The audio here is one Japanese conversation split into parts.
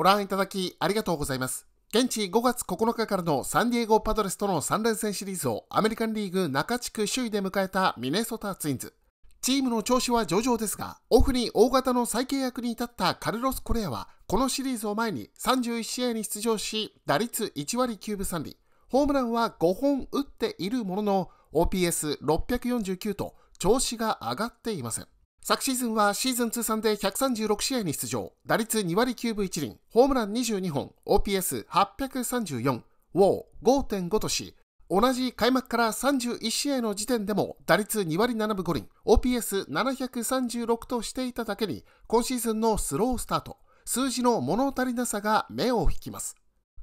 ご覧いただきありがとうございます。現地5月9日からのサンディエゴパドレスとの3連戦シリーズをアメリカンリーグ中地区首位で迎えたミネソタツインズ。チームの調子は上々ですが、オフに大型の再契約に至ったカルロス・コレアは、このシリーズを前に31試合に出場し、打率1割9分3厘、ホームランは5本打っているものの、OPS649 と調子が上がっていません。昨シーズンはシーズン通算で136試合に出場、打率2割9分1厘、ホームラン22本、OPS834、WOW5.5 とし、同じ開幕から31試合の時点でも打率2割7分5厘、OPS736 としていただけに、今シーズンのスロースタート、数字の物足りなさが目を引きます。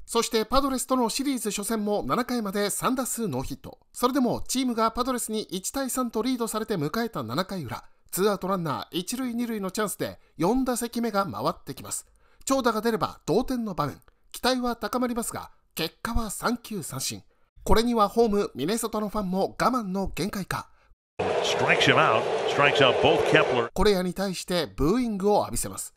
そしてパドレスとのシリーズ初戦も7回まで3打数ノーヒット。それでもチームがパドレスに1対3とリードされて迎えた7回裏。ツーアウトランナー一塁二塁のチャンスで4打席目が回ってきます。長打が出れば同点の場面。期待は高まりますが、結果は3球三振。これにはホームミネソタのファンも我慢の限界か。これやに対してブーイングを浴びせます。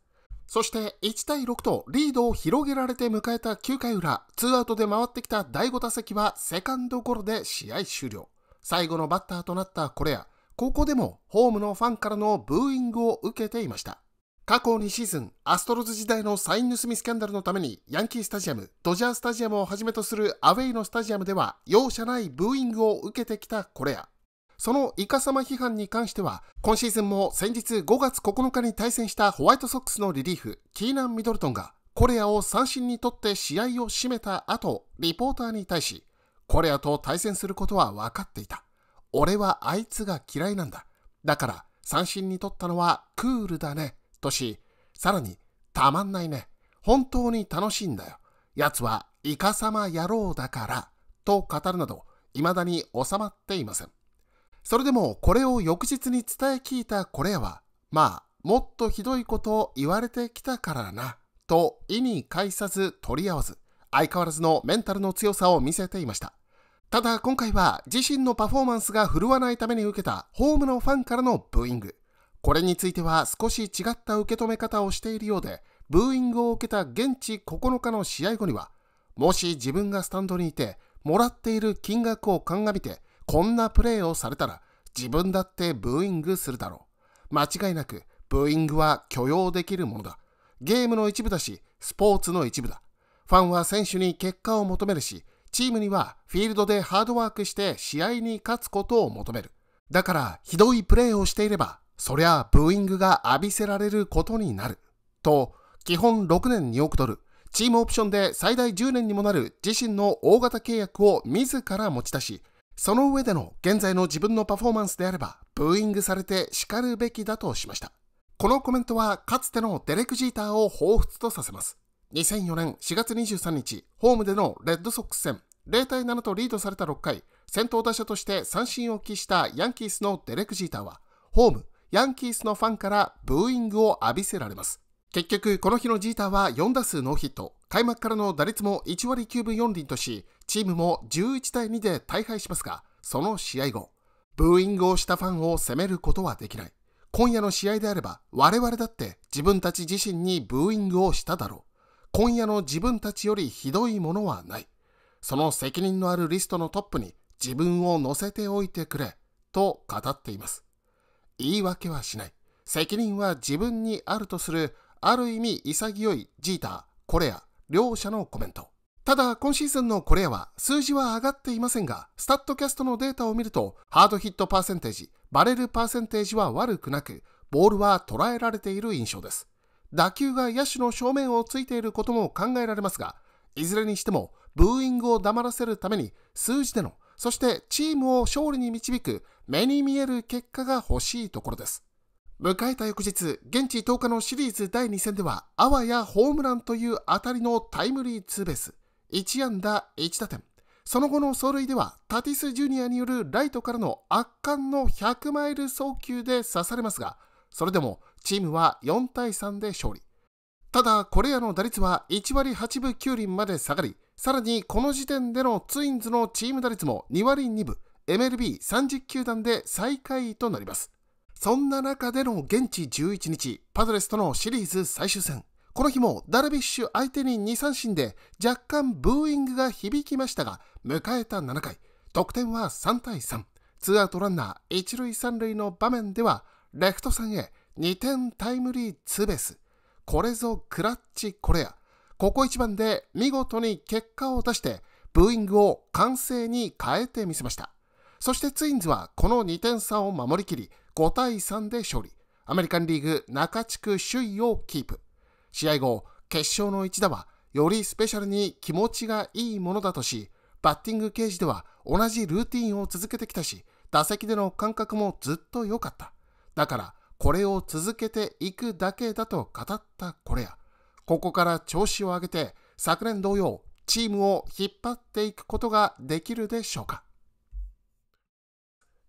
そして1対6とリードを広げられて迎えた9回裏、ツーアウトで回ってきた第5打席はセカンドゴロで試合終了。最後のバッターとなったコレア。ここでもホームのファンからのブーイングを受けていました。過去2シーズン、アストロズ時代のサイン盗みスキャンダルのために、ヤンキースタジアム、ドジャースタジアムをはじめとするアウェイのスタジアムでは、容赦ないブーイングを受けてきたコレア。そのイカサマ批判に関しては、今シーズンも先日5月9日に対戦したホワイトソックスのリリーフ、キーナン・ミドルトンが、コレアを三振にとって試合を締めた後、リポーターに対し、コレアと対戦することは分かっていた。俺はあいつが嫌いなんだ。だから三振に取ったのはクールだね。とし、さらに、たまんないね。本当に楽しいんだよ。奴はイカ様野郎だから。と語るなど、いまだに収まっていません。それでもこれを翌日に伝え聞いたこれは、まあ、もっとひどいことを言われてきたからな、と意に介さず取り合わず、相変わらずのメンタルの強さを見せていました。ただ今回は自身のパフォーマンスが振るわないために受けたホームのファンからのブーイング。これについては少し違った受け止め方をしているようで、ブーイングを受けた現地9日の試合後には、もし自分がスタンドにいて、もらっている金額を鑑みて、こんなプレーをされたら、自分だってブーイングするだろう。間違いなく、ブーイングは許容できるものだ。ゲームの一部だし、スポーツの一部だ。ファンは選手に結果を求めるし、チームにはフィールドでハードワークして試合に勝つことを求める。だからひどいプレーをしていれば、そりゃブーイングが浴びせられることになる。と、基本6年2億ドル、チームオプションで最大10年にもなる自身の大型契約を自ら持ち出し、その上での現在の自分のパフォーマンスであれば、ブーイングされて叱るべきだとしました。このコメントはかつてのデレク・ジーターを彷彿とさせます。2004年4月23日、ホームでのレッドソックス戦、0対7とリードされた6回、先頭打者として三振を喫したヤンキースのデレク・ジーターは、ホーム、ヤンキースのファンからブーイングを浴びせられます。結局、この日のジーターは4打数ノーヒット、開幕からの打率も1割9分4厘とし、チームも11対2で大敗しますが、その試合後、ブーイングをしたファンを責めることはできない。今夜の試合であれば、我々だって自分たち自身にブーイングをしただろう。今夜の自分たちよりひどいものはない。その責任のあるリストのトップに自分を乗せておいてくれ、と語っています。言い訳はしない。責任は自分にあるとする、ある意味潔いジーター、コレア、両者のコメント。ただ、今シーズンのコレアは数字は上がっていませんが、スタッドキャストのデータを見ると、ハードヒットパーセンテージ、バレルパーセンテージは悪くなく、ボールは捉えられている印象です。打球が野手の正面をついていることも考えられますが、いずれにしてもブーイングを黙らせるために数字での、そしてチームを勝利に導く目に見える結果が欲しいところです。迎えた翌日、現地10日のシリーズ第2戦では、あわやホームランという当たりのタイムリーツーベース、1安打1打点。その後の走塁では、タティス・ジュニアによるライトからの圧巻の100マイル送球で刺されますが、それでもチームは4対3で勝利。ただ、これらの打率は1割8分9厘まで下がり、さらにこの時点でのツインズのチーム打率も2割2分、MLB30 球団で最下位となります。そんな中での現地11日、パドレスとのシリーズ最終戦。この日もダルビッシュ相手に2三振で若干ブーイングが響きましたが、迎えた7回、得点は3対3。ツーアウトランナー、一塁三塁の場面では、レフト線へ2点タイムリーツーベース。これぞクラッチコレア。ここ一番で見事に結果を出して、ブーイングを歓声に変えてみせました。そしてツインズはこの2点差を守りきり、5対3で勝利。アメリカンリーグ中地区首位をキープ。試合後、決勝の一打は、よりスペシャルに気持ちがいいものだとし、バッティングケージでは同じルーティンを続けてきたし、打席での感覚もずっと良かった。だからこれを続けていくだけだと語ったこれや、ここから調子を上げて昨年同様チームを引っ張っていくことができるでしょうか。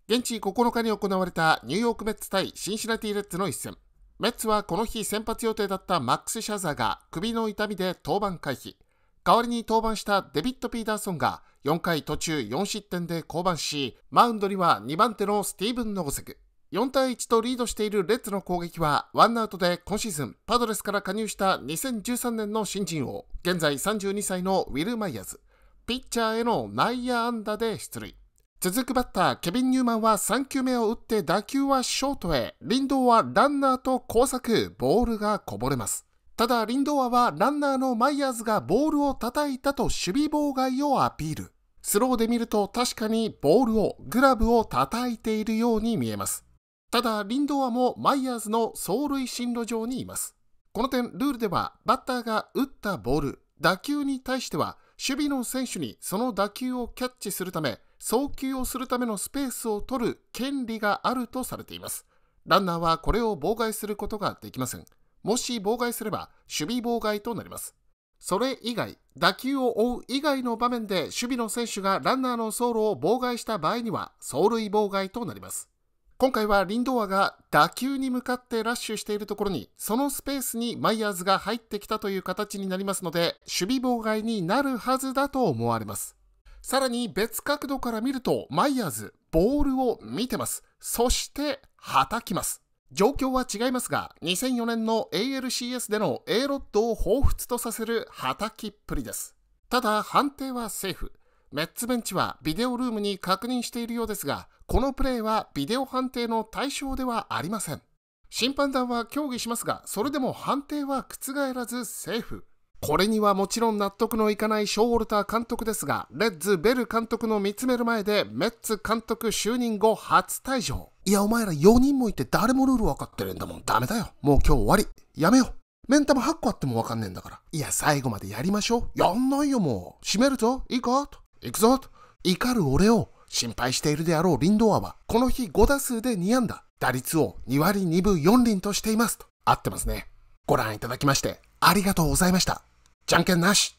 現地9日に行われたニューヨークメッツ対シンシナティレッズの一戦。メッツはこの日先発予定だったマックス・シャザーが首の痛みで登板回避。代わりに登板したデビッド・ピーダーソンが4回途中4失点で降板し、マウンドには2番手のスティーブン・ノゴセク。4対1とリードしているレッズの攻撃は、ワンアウトで今シーズン、パドレスから加入した2013年の新人王、現在32歳のウィル・マイヤーズ、ピッチャーへの内野安打で出塁。続くバッター、ケビン・ニューマンは3球目を打って打球はショートへ、林道はランナーと交錯、ボールがこぼれます。ただ、林道はランナーのマイヤーズがボールを叩いたと守備妨害をアピール。スローで見ると確かにボールを、グラブを叩いているように見えます。ただ、リンドアもマイヤーズの走塁進路上にいます。この点、ルールでは、バッターが打ったボール、打球に対しては、守備の選手にその打球をキャッチするため、送球をするためのスペースを取る権利があるとされています。ランナーはこれを妨害することができません。もし妨害すれば、守備妨害となります。それ以外、打球を追う以外の場面で守備の選手がランナーの走路を妨害した場合には、走塁妨害となります。今回はリンドアが打球に向かってラッシュしているところに、そのスペースにマイヤーズが入ってきたという形になりますので、守備妨害になるはずだと思われます。さらに別角度から見ると、マイヤーズ、ボールを見てます。そして、はたきます。状況は違いますが、2004年の ALCS での A ロッドを彷彿とさせるはたきっぷりです。ただ、判定はセーフ。メッツベンチはビデオルームに確認しているようですが、このプレーはビデオ判定の対象ではありません。審判団は協議しますが、それでも判定は覆らずセーフ。これにはもちろん納得のいかないショーウォルター監督ですが、レッズ・ベル監督の見つめる前で、メッツ監督就任後初退場。いや、お前ら4人もいて誰もルール分かってるんだもん。ダメだよ。もう今日終わり。やめよ。メンタも8個あっても分かんねえんだから。いや、最後までやりましょう。やんないよ、もう。閉めるぞ。いいかと。行くぞ怒る俺を心配しているであろうリンドアは、この日5打数で2安打、打率を2割2分4厘としていますと。合ってますね。ご覧いただきまして、ありがとうございました。じゃんけんなし